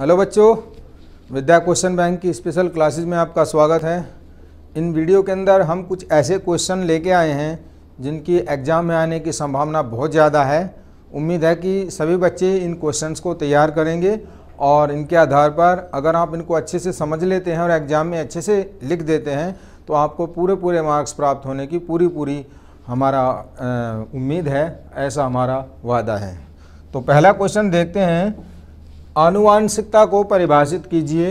hello बच्चों Vidya question bank की special classes में आपका स्वागत है इन वीडियो के अंदर हम कुछ ऐसे क्वेश्चन लेके आए हैं जिनकी एग्ज़ाम में आने की संभावना बहुत ज़्यादा है उम्मीद है कि सभी बच्चे इन क्वेश्चंस को तैयार करेंगे और इनके आधार पर अगर आप इनको अच्छे से समझ लेते हैं और एग्ज़ाम में अच्छे से लिख देते हैं तो आपको पूरे पूरे मार्क्स प्राप्त होने की पूरी पूरी हमारा उम्मीद है ऐसा हमारा वादा है तो पहला क्वेश्चन देखते हैं आनुवांशिकता को परिभाषित कीजिए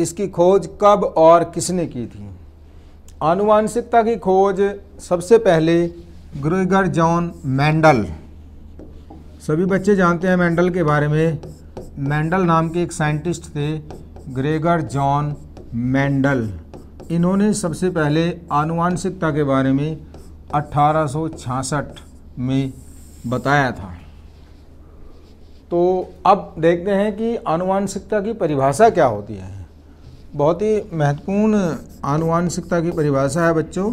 इसकी खोज कब और किसने की थी आनुवांशिकता की खोज सबसे पहले ग्रेगर जॉन मैंडल सभी बच्चे जानते हैं मैंडल के बारे में मैंडल नाम के एक साइंटिस्ट थे ग्रेगर जॉन मैंडल इन्होंने सबसे पहले आनुवांशिकता के बारे में 1866 में बताया था तो अब देखते हैं कि आनुवांशिकता की परिभाषा क्या होती है बहुत ही महत्वपूर्ण आनुवांशिकता की परिभाषा है बच्चों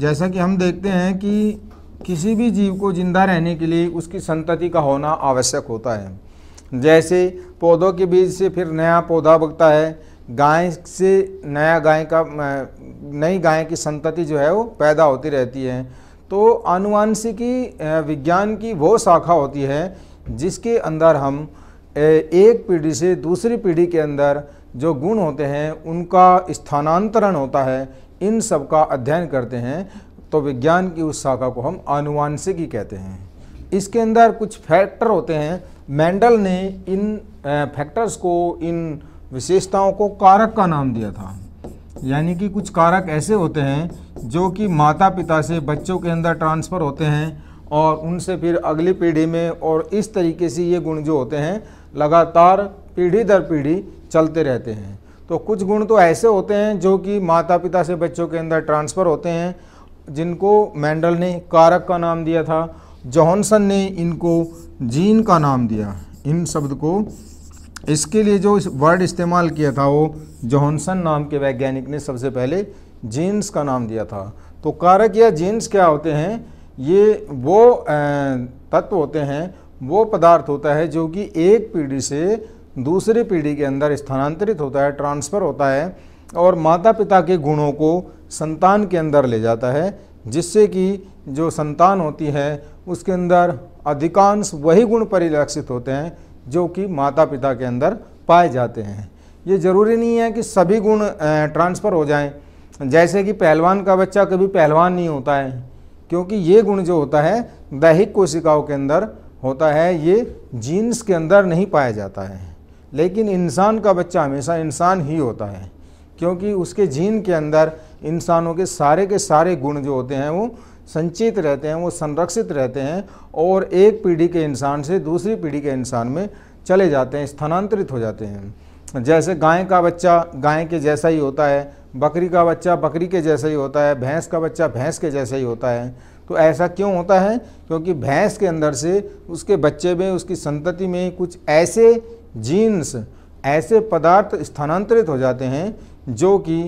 जैसा कि हम देखते हैं कि किसी भी जीव को जिंदा रहने के लिए उसकी संतति का होना आवश्यक होता है जैसे पौधों के बीज से फिर नया पौधा बगता है गाय से नया गाय का नई गाय की संतति जो है वो पैदा होती रहती है तो आनुवांशिकी विज्ञान की वो शाखा होती है जिसके अंदर हम एक पीढ़ी से दूसरी पीढ़ी के अंदर जो गुण होते हैं उनका स्थानांतरण होता है इन सब का अध्ययन करते हैं तो विज्ञान की उस शाखा को हम आनुवांशिकी कहते हैं इसके अंदर कुछ फैक्टर होते हैं मेंडल ने इन फैक्टर्स को इन विशेषताओं को कारक का नाम दिया था यानी कि कुछ कारक ऐसे होते हैं जो कि माता पिता से बच्चों के अंदर ट्रांसफ़र होते हैं और उनसे फिर अगली पीढ़ी में और इस तरीके से ये गुण जो होते हैं लगातार पीढ़ी दर पीढ़ी चलते रहते हैं तो कुछ गुण तो ऐसे होते हैं जो कि माता पिता से बच्चों के अंदर ट्रांसफ़र होते हैं जिनको मैंडल ने कारक का नाम दिया था जॉनसन ने इनको जीन का नाम दिया इन शब्द को इसके लिए जो वर्ड इस्तेमाल किया था वो जॉनसन नाम के वैज्ञानिक ने सबसे पहले जीन्स का नाम दिया था तो कारक या जीन्स क्या होते हैं ये वो तत्व होते हैं वो पदार्थ होता है जो कि एक पीढ़ी से दूसरी पीढ़ी के अंदर स्थानांतरित होता है ट्रांसफ़र होता है और माता पिता के गुणों को संतान के अंदर ले जाता है जिससे कि जो संतान होती है उसके अंदर अधिकांश वही गुण परिलक्षित होते हैं जो कि माता पिता के अंदर पाए जाते हैं ये ज़रूरी नहीं है कि सभी गुण ट्रांसफ़र हो जाएं जैसे कि पहलवान का बच्चा कभी पहलवान नहीं होता है क्योंकि ये गुण जो होता है दैहिक कोशिकाओं के अंदर होता है ये जीन्स के अंदर नहीं पाया जाता है लेकिन इंसान का बच्चा हमेशा इंसान ही होता है क्योंकि उसके जीन के अंदर इंसानों के सारे के सारे गुण जो होते हैं वो संचित रहते हैं वो संरक्षित रहते हैं और एक पीढ़ी के इंसान से दूसरी पीढ़ी के इंसान में चले जाते हैं स्थानांतरित हो जाते हैं जैसे गाय का बच्चा गाय के जैसा ही होता है बकरी का बच्चा बकरी के जैसा ही होता है भैंस का बच्चा भैंस के जैसा ही होता है तो ऐसा क्यों होता है क्योंकि भैंस के अंदर से उसके बच्चे में उसकी संतति में कुछ ऐसे जीन्स ऐसे पदार्थ स्थानांतरित हो जाते हैं जो कि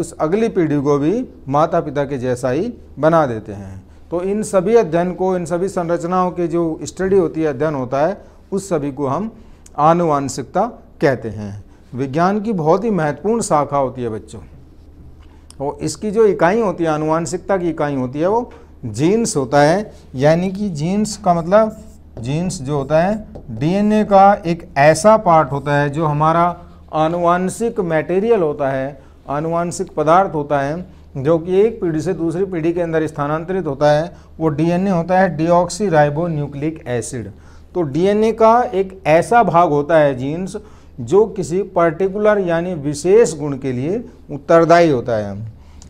उस अगली पीढ़ी को भी माता पिता के जैसा ही बना देते हैं तो इन सभी अध्ययन को इन सभी संरचनाओं के जो स्टडी होती है अध्ययन होता है उस सभी को हम आनुवांशिकता कहते हैं विज्ञान की बहुत ही महत्वपूर्ण शाखा होती है बच्चों और इसकी जो इकाई होती है अनुवांशिकता की इकाई होती है वो जीन्स होता है यानी कि जीन्स का मतलब जीन्स जो होता है डीएनए का एक ऐसा पार्ट होता है जो हमारा अनुवांशिक मटेरियल होता है अनुवांशिक पदार्थ होता है जो कि एक पीढ़ी से दूसरी पीढ़ी के अंदर स्थानांतरित होता है वो डीएनए होता है डिऑक्सी राइबो न्यूक्लिक एसिड तो डीएनए का एक ऐसा भाग होता है जीन्स जो किसी पर्टिकुलर यानी विशेष गुण के लिए उत्तरदायी होता है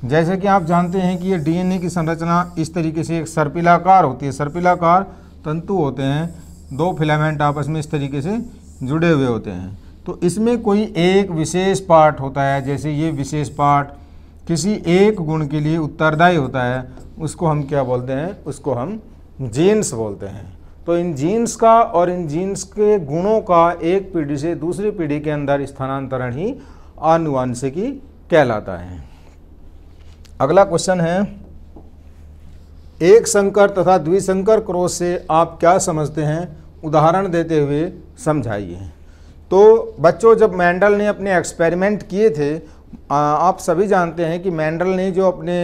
जैसे कि आप जानते हैं कि ये डीएनए की संरचना इस तरीके से एक सर्पिलाकार होती है सर्पिलाकार तंतु होते हैं दो फिलामेंट आपस में इस तरीके से जुड़े हुए होते हैं तो इसमें कोई एक विशेष पार्ट होता है जैसे ये विशेष पार्ट किसी एक गुण के लिए उत्तरदायी होता है उसको हम क्या बोलते हैं उसको हम जीन्स बोलते हैं तो इन जीन्स का और इन जीन्स के गुणों का एक पीढ़ी से दूसरी पीढ़ी के अंदर स्थानांतरण ही आनुवांशिकी कहलाता है अगला क्वेश्चन है एक संकर तथा द्विसंकर क्रोस से आप क्या समझते हैं उदाहरण देते हुए समझाइए तो बच्चों जब मैंडल ने अपने एक्सपेरिमेंट किए थे आप सभी जानते हैं कि मैंडल ने जो अपने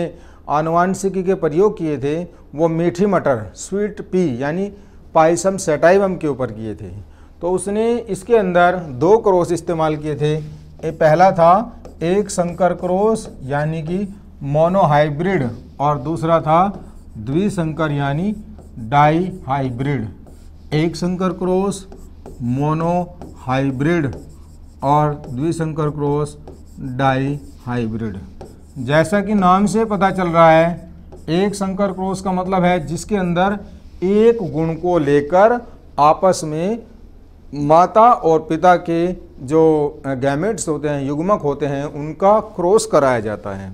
आनुवांशिकी के प्रयोग किए थे वो मीठी मटर स्वीट पी यानी पाइसम सेटाइवम के ऊपर किए थे तो उसने इसके अंदर दो क्रोस इस्तेमाल किए थे ए पहला था एक संकर क्रोस यानी कि मोनोहाइब्रिड और दूसरा था द्विशंकर यानी डाई हाइब्रिड एक संकर क्रोस मोनोहाइब्रिड और द्विशंकर क्रोस डाई हाइब्रिड जैसा कि नाम से पता चल रहा है एक संकर क्रोस का मतलब है जिसके अंदर एक गुण को लेकर आपस में माता और पिता के जो गैमेट्स होते हैं युग्मक होते हैं उनका क्रॉस कराया जाता है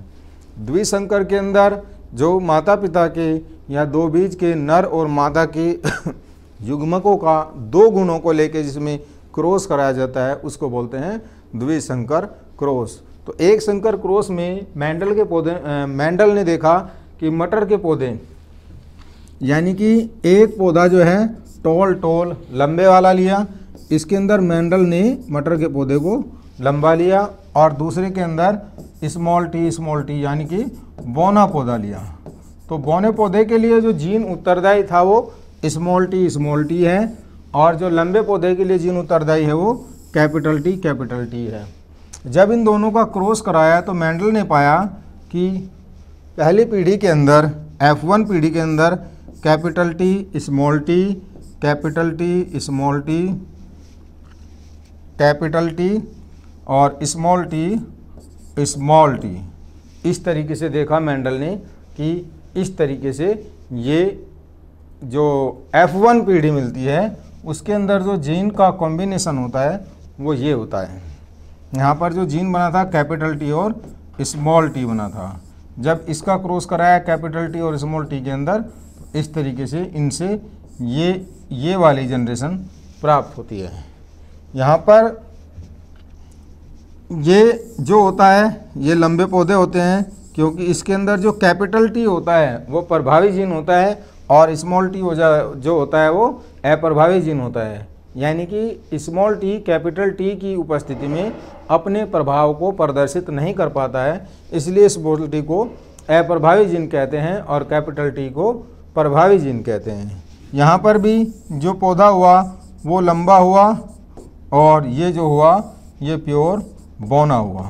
द्विशंकर के अंदर जो माता पिता के या दो बीज के नर और मादा के युग्मकों का दो गुणों को लेकर जिसमें क्रॉस कराया जाता है उसको बोलते हैं द्विशंकर क्रॉस तो एक शंकर क्रॉस में मैंडल के पौधे मैंडल ने देखा कि मटर के पौधे यानी कि एक पौधा जो है टोल टोल लंबे वाला लिया इसके अंदर मेंडल ने मटर के पौधे को लंबा लिया और दूसरे के अंदर स्मॉल टी स्मॉल टी यानी कि बौना पौधा लिया तो बौने पौधे के लिए जो जीन उत्तरदायी था वो स्मॉल टी स्मॉल टी है और जो लंबे पौधे के लिए जीन उत्तरदायी है वो कैपिटल टी कैपिटल टी है जब इन दोनों का क्रॉस कराया तो मैंडल ने पाया कि पहली पीढ़ी के अंदर एफ वन पीढ़ी के अंदर capital T small T capital T small T capital T और स्मॉल टी स्मॉल टी इस तरीके से देखा मैंडल ने कि इस तरीके से ये जो F1 पीढ़ी मिलती है उसके अंदर जो जीन का कॉम्बिनेशन होता है वो ये होता है यहाँ पर जो जीन बना था कैपिटल टी और स्मॉल टी बना था जब इसका क्रॉस कराया कैपिटल टी और स्मॉल टी के अंदर इस तरीके से इनसे ये ये वाली जनरेशन प्राप्त होती है यहाँ पर ये जो होता है ये लंबे पौधे होते हैं क्योंकि इसके अंदर जो कैपिटल टी होता है वो प्रभावी जीन होता है और स्मॉल टी हो जा जो होता है वो अप्रभावी जीन होता है यानी कि स्मॉल टी कैपिटल टी की उपस्थिति में अपने प्रभाव को प्रदर्शित नहीं कर पाता है इसलिए स्मॉल टी को अप्रभावी जीन कहते हैं और कैपिटल टी को प्रभावी जीन कहते हैं यहाँ पर भी जो पौधा हुआ वो लंबा हुआ और ये जो हुआ ये प्योर बौना हुआ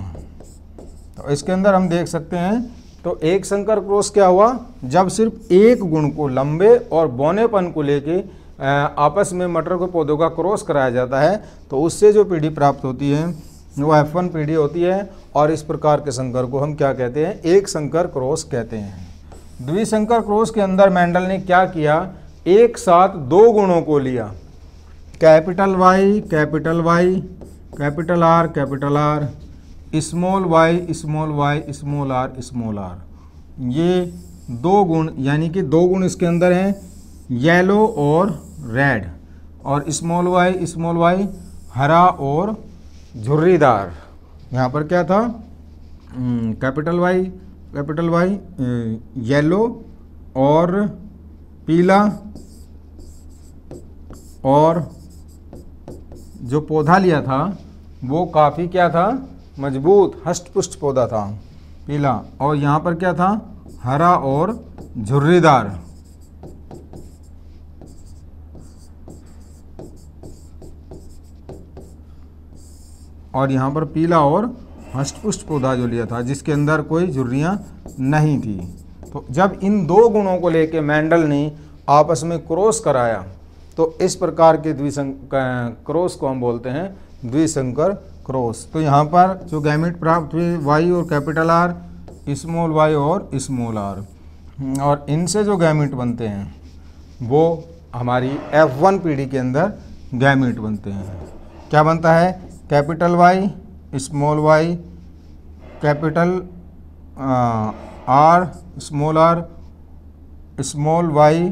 तो इसके अंदर हम देख सकते हैं तो एक संकर क्रॉस क्या हुआ जब सिर्फ एक गुण को लंबे और बौनेपन को लेके आपस में मटर के पौधों का क्रॉस कराया जाता है तो उससे जो पीढ़ी प्राप्त होती है वो एफ वन पीढ़ी होती है और इस प्रकार के संकर को हम क्या कहते हैं एक संकर क्रॉस कहते हैं द्विशंकर क्रोश के अंदर मेंडल ने क्या किया एक साथ दो गुणों को लिया capital Y capital Y capital R capital R small Y small Y small R small R ये दो गुण यानी कि दो गुण इसके अंदर हैं येलो और रेड और स्मॉल वाई स्मॉल वाई हरा और झुर्रीदार यहाँ पर क्या था capital hmm, Y capital Y yellow और पीला और जो पौधा लिया था वो काफ़ी क्या था मजबूत हष्टपुष्ट पौधा था पीला और यहाँ पर क्या था हरा और झुर्रीदार और यहाँ पर पीला और पुष्ट पौधा जो लिया था जिसके अंदर कोई झुर्रियाँ नहीं थी तो जब इन दो गुणों को लेके मैंडल ने आपस में क्रॉस कराया तो इस प्रकार के द्विशंक क्रॉस को हम बोलते हैं द्विशंकर क्रॉस तो यहाँ पर जो गैमिट प्राप्त हुई वाई और कैपिटल आर स्मॉल वाई और स्मॉल आर और इनसे जो गैमिट बनते हैं वो हमारी एफ वन पीढ़ी के अंदर गैमिट बनते हैं क्या बनता है capital Y small Y capital R small R small Y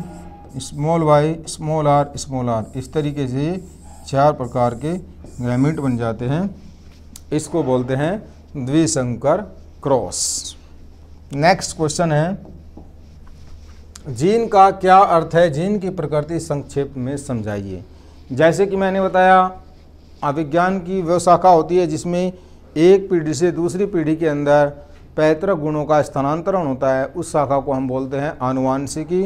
small Y small R small R इस तरीके से चार प्रकार के गैमिट बन जाते हैं इसको बोलते हैं द्विशंकर क्रॉस नेक्स्ट क्वेश्चन है जीन का क्या अर्थ है जीन की प्रकृति संक्षेप में समझाइए जैसे कि मैंने बताया अभिज्ञान की वह शाखा होती है जिसमें एक पीढ़ी से दूसरी पीढ़ी के अंदर पैतृक गुणों का स्थानांतरण होता है उस शाखा को हम बोलते हैं आनुवांशिकी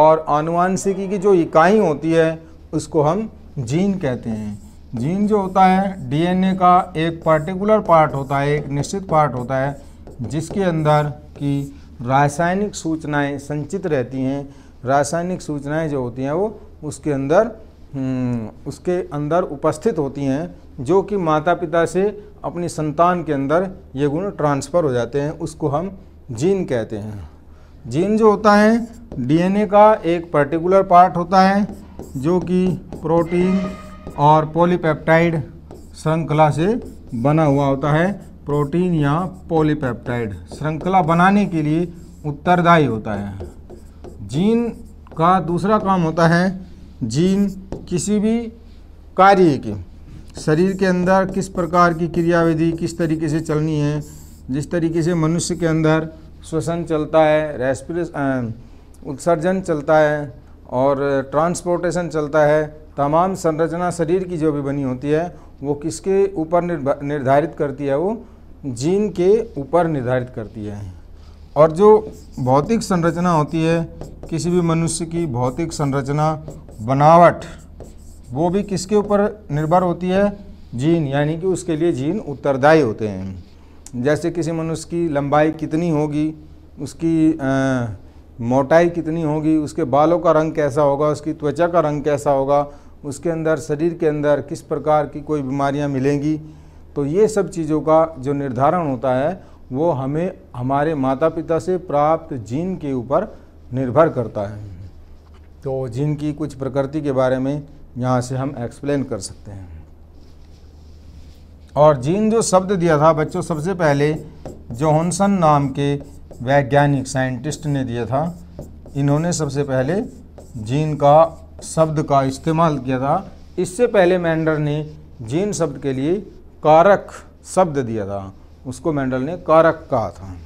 और आनुवांशिकी की जो इकाई होती है उसको हम जीन कहते हैं जीन जो होता है डीएनए का एक पर्टिकुलर पार्ट होता है एक निश्चित पार्ट होता है जिसके अंदर की रासायनिक सूचनाएं संचित रहती हैं रासायनिक सूचनाएं जो होती हैं वो उसके अंदर हम्म, उसके अंदर उपस्थित होती हैं जो कि माता पिता से अपनी संतान के अंदर ये गुण ट्रांसफ़र हो जाते हैं उसको हम जीन कहते हैं जीन जो होता है डीएनए का एक पर्टिकुलर पार्ट होता है जो कि प्रोटीन और पॉलीपेप्टाइड श्रृंखला से बना हुआ होता है प्रोटीन या पॉलीपेप्टाइड श्रृंखला बनाने के लिए उत्तरदायी होता है जीन का दूसरा काम होता है जीन किसी भी कार्य के शरीर के अंदर किस प्रकार की क्रियाविधि किस तरीके से चलनी है जिस तरीके से मनुष्य के अंदर श्वसन चलता है रेस्पिरेश उत्सर्जन चलता है और ट्रांसपोर्टेशन चलता है तमाम संरचना शरीर की जो भी बनी होती है वो किसके ऊपर निर्धारित करती है वो जीन के ऊपर निर्धारित करती है और जो भौतिक संरचना होती है किसी भी मनुष्य की भौतिक संरचना बनावट वो भी किसके ऊपर निर्भर होती है जीन यानी कि उसके लिए जीन उत्तरदायी होते हैं जैसे किसी मनुष्य की लंबाई कितनी होगी उसकी आ, मोटाई कितनी होगी उसके बालों का रंग कैसा होगा उसकी त्वचा का रंग कैसा होगा उसके अंदर शरीर के अंदर किस प्रकार की कोई बीमारियां मिलेंगी तो ये सब चीज़ों का जो निर्धारण होता है वो हमें हमारे माता पिता से प्राप्त जीन के ऊपर निर्भर करता है तो जिनकी कुछ प्रकृति के बारे में यहाँ से हम एक्सप्लेन कर सकते हैं और जीन जो शब्द दिया था बच्चों सबसे पहले जोहनसन नाम के वैज्ञानिक साइंटिस्ट ने दिया था इन्होंने सबसे पहले जीन का शब्द का इस्तेमाल किया था इससे पहले मैंडल ने जीन शब्द के लिए कारक शब्द दिया था उसको मैंडल ने कारक कहा था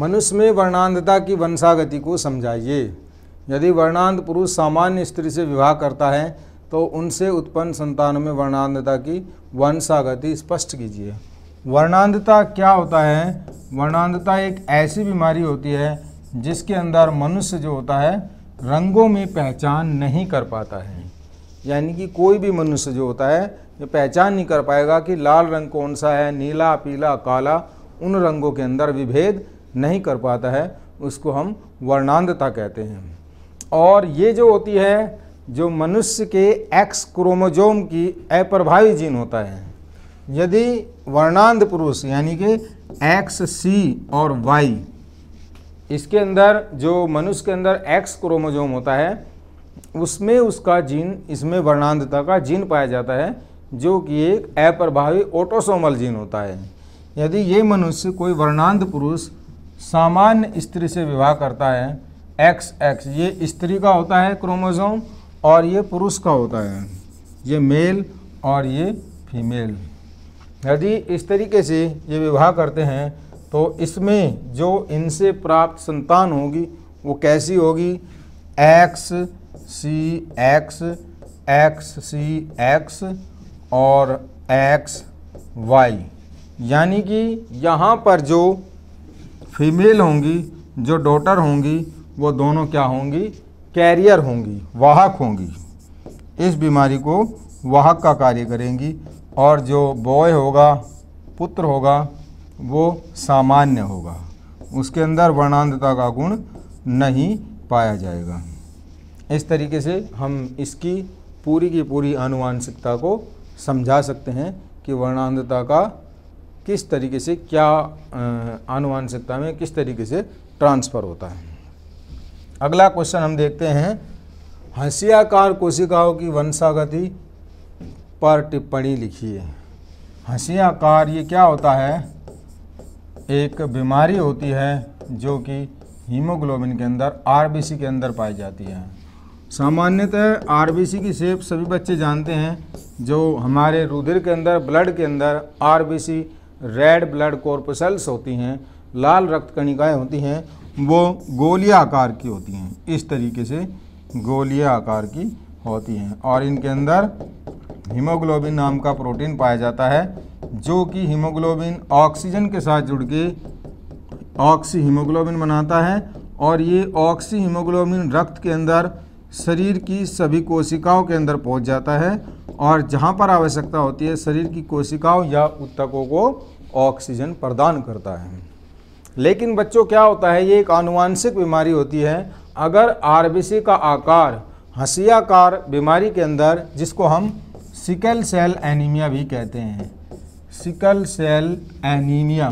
मनुष्य में वर्णांधता की वंशागति को समझाइए यदि वर्णांध पुरुष सामान्य स्त्री से विवाह करता है तो उनसे उत्पन्न संतानों में वर्णांधता की वंशागति स्पष्ट कीजिए वर्णांधता क्या होता है वर्णांधता एक ऐसी बीमारी होती है जिसके अंदर मनुष्य जो होता है रंगों में पहचान नहीं कर पाता है यानी कि कोई भी मनुष्य जो होता है ये पहचान नहीं कर पाएगा कि लाल रंग कौन सा है नीला पीला काला उन रंगों के अंदर विभेद नहीं कर पाता है उसको हम वर्णांधता कहते हैं और ये जो होती है जो मनुष्य के एक्स क्रोमोजोम की अप्रभावी जीन होता है यदि वर्णांध पुरुष यानी कि एक्स सी और वाई इसके अंदर जो मनुष्य के अंदर एक्स क्रोमोजोम होता है उसमें उसका जीन इसमें वर्णांधता का जीन पाया जाता है जो कि एक अप्रभावी ऑटोसोमल जीन होता है यदि ये मनुष्य कोई वर्णांध पुरुष सामान्य स्त्री से विवाह करता है एक्स एक्स ये स्त्री का होता है क्रोमोजोम और ये पुरुष का होता है ये मेल और ये फीमेल यदि इस तरीके से ये विवाह करते हैं तो इसमें जो इनसे प्राप्त संतान होगी वो कैसी होगी X C X X C X और एक्स वाई यानी कि यहाँ पर जो फीमेल होंगी जो डॉटर होंगी वो दोनों क्या होंगी कैरियर होंगी वाहक होंगी इस बीमारी को वाहक का कार्य करेंगी और जो बॉय होगा पुत्र होगा वो सामान्य होगा उसके अंदर वर्णांधता का गुण नहीं पाया जाएगा इस तरीके से हम इसकी पूरी की पूरी आनुवांशिकता को समझा सकते हैं कि वर्णांधता का किस तरीके से क्या आनुवांशिकता में किस तरीके से ट्रांसफ़र होता है अगला क्वेश्चन हम देखते हैं हंसियाकार कोशिकाओं की वंशागति पर टिप्पणी लिखिए हंसियाकार ये क्या होता है एक बीमारी होती है जो कि हीमोग्लोबिन के अंदर आरबीसी के अंदर पाई जाती है सामान्यतः आरबीसी की शेप सभी बच्चे जानते हैं जो हमारे रुधिर के अंदर ब्लड के अंदर आरबीसी रेड ब्लड कॉर्पसल्स होती हैं लाल रक्त कणिकाएँ होती हैं वो गोलिया आकार की होती हैं इस तरीके से गोलिया आकार की होती हैं और इनके अंदर हीमोग्लोबिन नाम का प्रोटीन पाया जाता है जो कि हीमोग्लोबिन ऑक्सीजन के साथ जुड़ के ऑक्सी हीमोग्लोबिन बनाता है और ये ऑक्सी हीमोग्लोबिन रक्त के अंदर शरीर की सभी कोशिकाओं के अंदर पहुंच जाता है और जहाँ पर आवश्यकता होती है शरीर की कोशिकाओं या उत्तकों को ऑक्सीजन प्रदान करता है लेकिन बच्चों क्या होता है ये एक आनुवांशिक बीमारी होती है अगर आर का आकार हसियाकार बीमारी के अंदर जिसको हम सिकल सेल एनीमिया भी कहते हैं सिकल सेल एनीमिया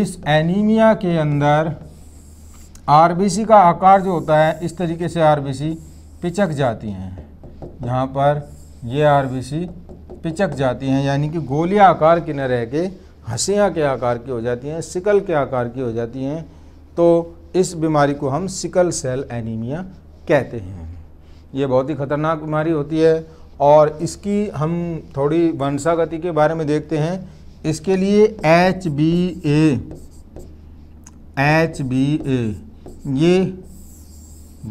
इस एनीमिया के अंदर आर का आकार जो होता है इस तरीके से आर पिचक जाती हैं यहाँ पर ये आरबीसी पिचक जाती हैं यानी कि गोली आकार की न रह के हसियाँ के आकार की हो जाती हैं सिकल के आकार की हो जाती हैं तो इस बीमारी को हम सिकल सेल एनीमिया कहते हैं ये बहुत ही ख़तरनाक बीमारी होती है और इसकी हम थोड़ी वंशागति के बारे में देखते हैं इसके लिए H B A H B A ये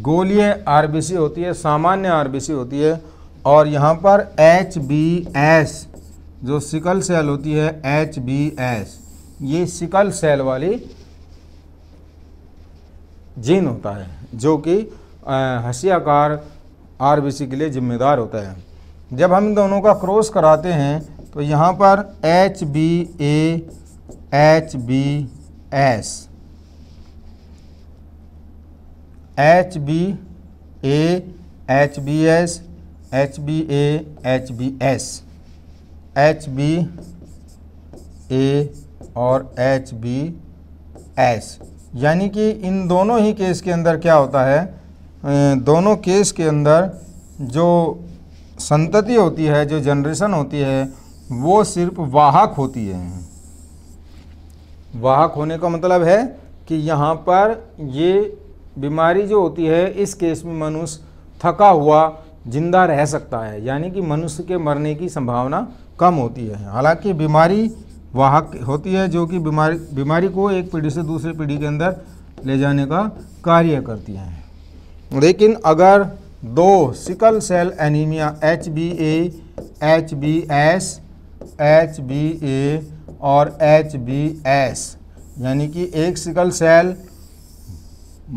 गोलीय आरबीसी होती है सामान्य आरबीसी होती है और यहाँ पर एच बी एस जो सिकल सेल होती है एच बी एस ये सिकल सेल वाली जीन होता है जो कि हसियाकार सी के लिए जिम्मेदार होता है जब हम दोनों का क्रॉस कराते हैं तो यहाँ पर H B A H B S H B A H B S H B A H B S H B A और एच बी एस यानी कि इन दोनों ही केस के अंदर क्या होता है दोनों केस के अंदर जो संतति होती है जो जनरेशन होती है वो सिर्फ वाहक होती है वाहक होने का मतलब है कि यहाँ पर ये बीमारी जो होती है इस केस में मनुष्य थका हुआ जिंदा रह सकता है यानी कि मनुष्य के मरने की संभावना कम होती है हालांकि बीमारी वाहक होती है जो कि बीमारी बीमारी को एक पीढ़ी से दूसरे पीढ़ी के अंदर ले जाने का कार्य करती है लेकिन अगर दो sickle cell anaemia H B A H B S H B A और एच बी एस यानी कि एक सिकल सेल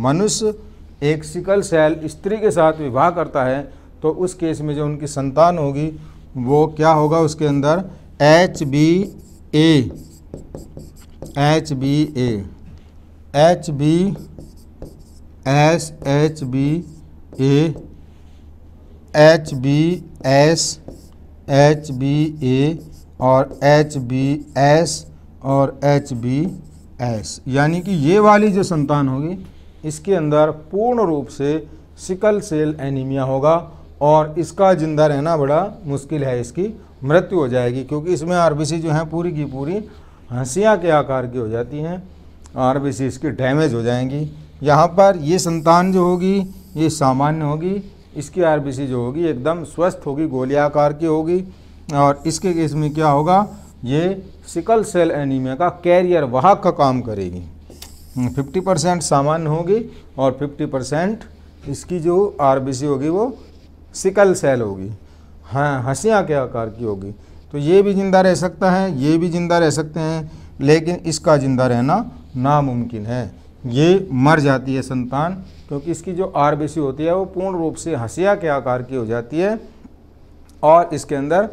मनुष्य एक सिकल सेल स्त्री के साथ विवाह करता है तो उस केस में जो उनकी संतान होगी वो क्या होगा उसके अंदर H B A H B A H B S H B A H B S H B A और एच बी एस और एच बी एस यानी कि ये वाली जो संतान होगी इसके अंदर पूर्ण रूप से सिकल सेल एनीमिया होगा और इसका ज़िंदा रहना बड़ा मुश्किल है इसकी मृत्यु हो जाएगी क्योंकि इसमें आरबीसी जो है पूरी की पूरी हंसिया के आकार की हो जाती हैं आरबीसी इसकी डैमेज हो जाएंगी यहाँ पर ये संतान जो होगी ये सामान्य होगी इसकी आरबीसी जो होगी एकदम स्वस्थ होगी गोलियाकार आकार की होगी और इसके केस में क्या होगा ये सिकल सेल एनीमिया का कैरियर वाहक का काम करेगी 50 हम्म, परसेंट सामान्य होगी और 50 परसेंट इसकी जो आरबीसी होगी वो सिकल सेल होगी हाँ हंसियाँ के आकार की होगी तो ये भी ज़िंदा रह सकता है ये भी ज़िंदा रह सकते हैं लेकिन इसका ज़िंदा रहना नामुमकिन है ये मर जाती है संतान क्योंकि इसकी जो आर होती है वो पूर्ण रूप से हंसिया के आकार की हो जाती है और इसके अंदर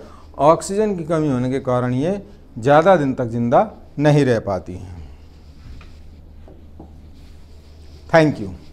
ऑक्सीजन की कमी होने के कारण ये ज़्यादा दिन तक जिंदा नहीं रह पाती थैंक यू